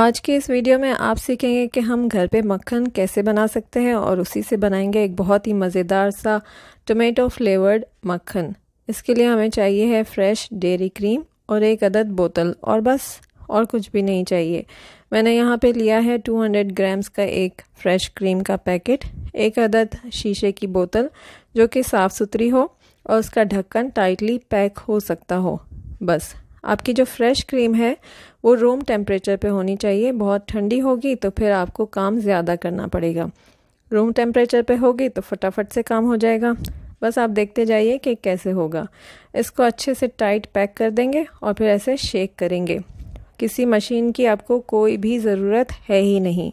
आज के इस वीडियो में आप सीखेंगे कि हम घर पे मक्खन कैसे बना सकते हैं और उसी से बनाएंगे एक बहुत ही मज़ेदार सा टोमेटो फ्लेवर्ड मक्खन इसके लिए हमें चाहिए है फ्रेश डेरी क्रीम और एक अदद बोतल और बस और कुछ भी नहीं चाहिए मैंने यहाँ पे लिया है 200 ग्राम्स का एक फ़्रेश क्रीम का पैकेट एक अदद शीशे की बोतल जो कि साफ़ सुथरी हो और उसका ढक्कन टाइटली पैक हो सकता हो बस आपकी जो फ्रेश क्रीम है वो रूम टेम्परेचर पे होनी चाहिए बहुत ठंडी होगी तो फिर आपको काम ज़्यादा करना पड़ेगा रूम टेम्परेचर पे होगी तो फटाफट से काम हो जाएगा बस आप देखते जाइए कि कैसे होगा इसको अच्छे से टाइट पैक कर देंगे और फिर ऐसे शेक करेंगे किसी मशीन की आपको कोई भी ज़रूरत है ही नहीं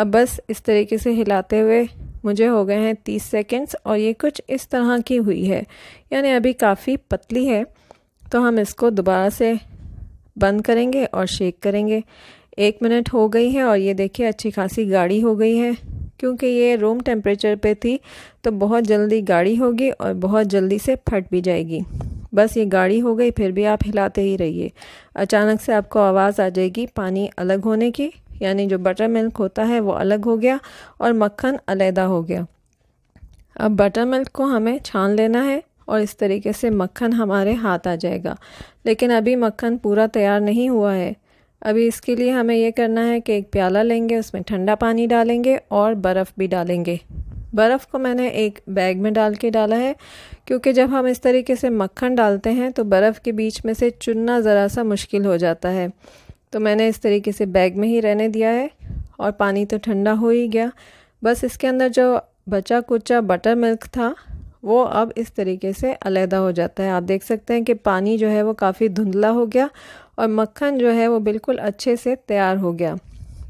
अब बस इस तरीके से हिलाते हुए मुझे हो गए हैं तीस सेकेंड्स और ये कुछ इस तरह की हुई है यानी अभी काफ़ी पतली है तो हम इसको दोबारा से बंद करेंगे और शेक करेंगे एक मिनट हो गई है और ये देखिए अच्छी खासी गाढ़ी हो गई है क्योंकि ये रूम टेम्परेचर पे थी तो बहुत जल्दी गाढ़ी होगी और बहुत जल्दी से फट भी जाएगी बस ये गाढ़ी हो गई फिर भी आप हिलाते ही रहिए अचानक से आपको आवाज़ आ जाएगी पानी अलग होने की यानी जो बटर मिल्क होता है वो अलग हो गया और मक्खन अलहदा हो गया अब बटर मिल्क को हमें छान लेना है और इस तरीके से मक्खन हमारे हाथ आ जाएगा लेकिन अभी मक्खन पूरा तैयार नहीं हुआ है अभी इसके लिए हमें यह करना है कि एक प्याला लेंगे उसमें ठंडा पानी डालेंगे और बर्फ़ भी डालेंगे बर्फ़ को मैंने एक बैग में डाल के डाला है क्योंकि जब हम इस तरीके से मक्खन डालते हैं तो बर्फ़ के बीच में से चुनना ज़रा सा मुश्किल हो जाता है तो मैंने इस तरीके से बैग में ही रहने दिया है और पानी तो ठंडा हो ही गया बस इसके अंदर जो बचा कुचा बटर मिल्क था वो अब इस तरीके से अलहदा हो जाता है आप देख सकते हैं कि पानी जो है वो काफ़ी धुंधला हो गया और मक्खन जो है वो बिल्कुल अच्छे से तैयार हो गया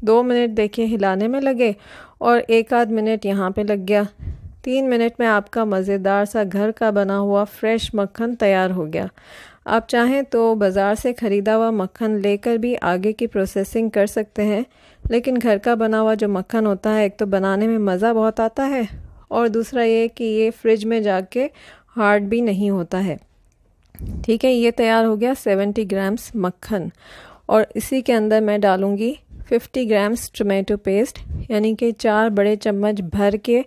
दो मिनट देखिए हिलाने में लगे और एक आध मिनट यहाँ पे लग गया तीन मिनट में आपका मज़ेदार सा घर का बना हुआ फ्रेश मक्खन तैयार हो गया आप चाहें तो बाज़ार से ख़रीदा हुआ मक्खन लेकर भी आगे की प्रोसेसिंग कर सकते हैं लेकिन घर का बना हुआ जो मक्खन होता है एक तो बनाने में मज़ा बहुत आता है और दूसरा ये कि ये फ्रिज में जाके हार्ड भी नहीं होता है ठीक है ये तैयार हो गया 70 ग्राम्स मक्खन और इसी के अंदर मैं डालूँगी 50 ग्राम्स टोमेटो पेस्ट यानी कि चार बड़े चम्मच भर के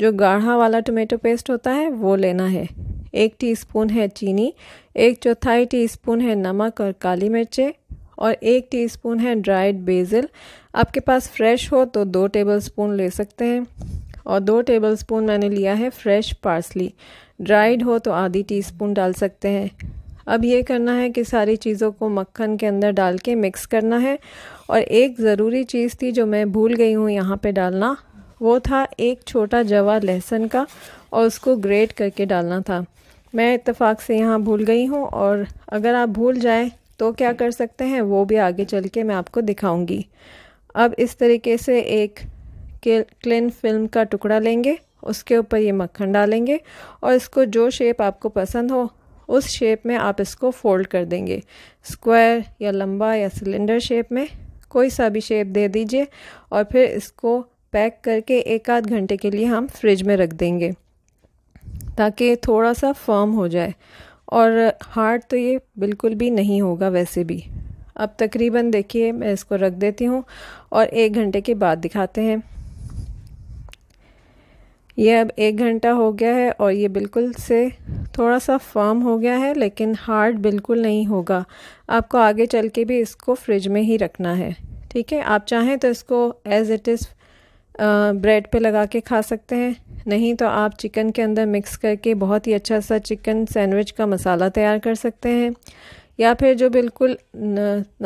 जो गाढ़ा वाला टोमेटो पेस्ट होता है वो लेना है एक टीस्पून है चीनी एक चौथाई टीस्पून है नमक और काली मिर्चें और एक टीस्पून है ड्राइड बेजल आपके पास फ्रेश हो तो दो टेबलस्पून ले सकते हैं और दो टेबलस्पून मैंने लिया है फ्रेश पार्सली ड्राइड हो तो आधी टीस्पून डाल सकते हैं अब ये करना है कि सारी चीज़ों को मक्खन के अंदर डाल के मिक्स करना है और एक ज़रूरी चीज़ थी जो मैं भूल गई हूँ यहाँ पे डालना वो था एक छोटा जवा लहसुन का और उसको ग्रेट करके डालना था मैं इतफाक से यहाँ भूल गई हूँ और अगर आप भूल जाएँ तो क्या कर सकते हैं वो भी आगे चल के मैं आपको दिखाऊँगी अब इस तरीके से एक क्लिन फिल्म का टुकड़ा लेंगे उसके ऊपर ये मक्खन डालेंगे और इसको जो शेप आपको पसंद हो उस शेप में आप इसको फोल्ड कर देंगे स्क्वायर या लंबा या सिलेंडर शेप में कोई सा भी शेप दे दीजिए और फिर इसको पैक करके एक आध घंटे के लिए हम फ्रिज में रख देंगे ताकि थोड़ा सा फर्म हो जाए और हार्ड तो ये बिल्कुल भी नहीं होगा वैसे भी अब तकरीबन देखिए मैं इसको रख देती हूँ और एक घंटे के बाद दिखाते हैं ये अब एक घंटा हो गया है और ये बिल्कुल से थोड़ा सा फर्म हो गया है लेकिन हार्ड बिल्कुल नहीं होगा आपको आगे चल के भी इसको फ्रिज में ही रखना है ठीक है आप चाहें तो इसको एज इट इज़ ब्रेड पे लगा के खा सकते हैं नहीं तो आप चिकन के अंदर मिक्स करके बहुत ही अच्छा सा चिकन सैंडविच का मसाला तैयार कर सकते हैं या फिर जो बिल्कुल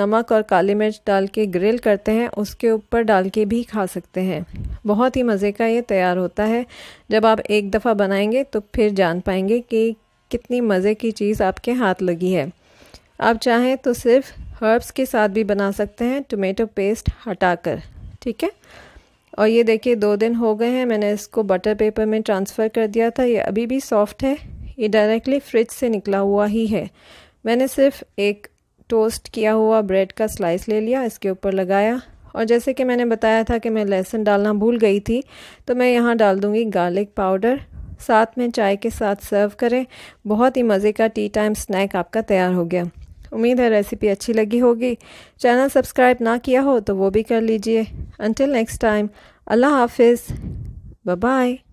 नमक और काली मिर्च डाल के ग्रिल करते हैं उसके ऊपर डाल के भी खा सकते हैं बहुत ही मज़े का ये तैयार होता है जब आप एक दफ़ा बनाएंगे तो फिर जान पाएंगे कि कितनी मज़े की चीज़ आपके हाथ लगी है आप चाहें तो सिर्फ हर्ब्स के साथ भी बना सकते हैं टोमेटो पेस्ट हटाकर ठीक है और ये देखिए दो दिन हो गए हैं मैंने इसको बटर पेपर में ट्रांसफ़र कर दिया था ये अभी भी सॉफ्ट है ये डायरेक्टली फ्रिज से निकला हुआ ही है मैंने सिर्फ एक टोस्ट किया हुआ ब्रेड का स्लाइस ले लिया इसके ऊपर लगाया और जैसे कि मैंने बताया था कि मैं लहसुन डालना भूल गई थी तो मैं यहाँ डाल दूँगी गार्लिक पाउडर साथ में चाय के साथ सर्व करें बहुत ही मज़े का टी टाइम स्नैक आपका तैयार हो गया उम्मीद है रेसिपी अच्छी लगी होगी चैनल सब्सक्राइब ना किया हो तो वो भी कर लीजिए अंटिल नेक्स्ट टाइम अल्लाह हाफिज़ बाय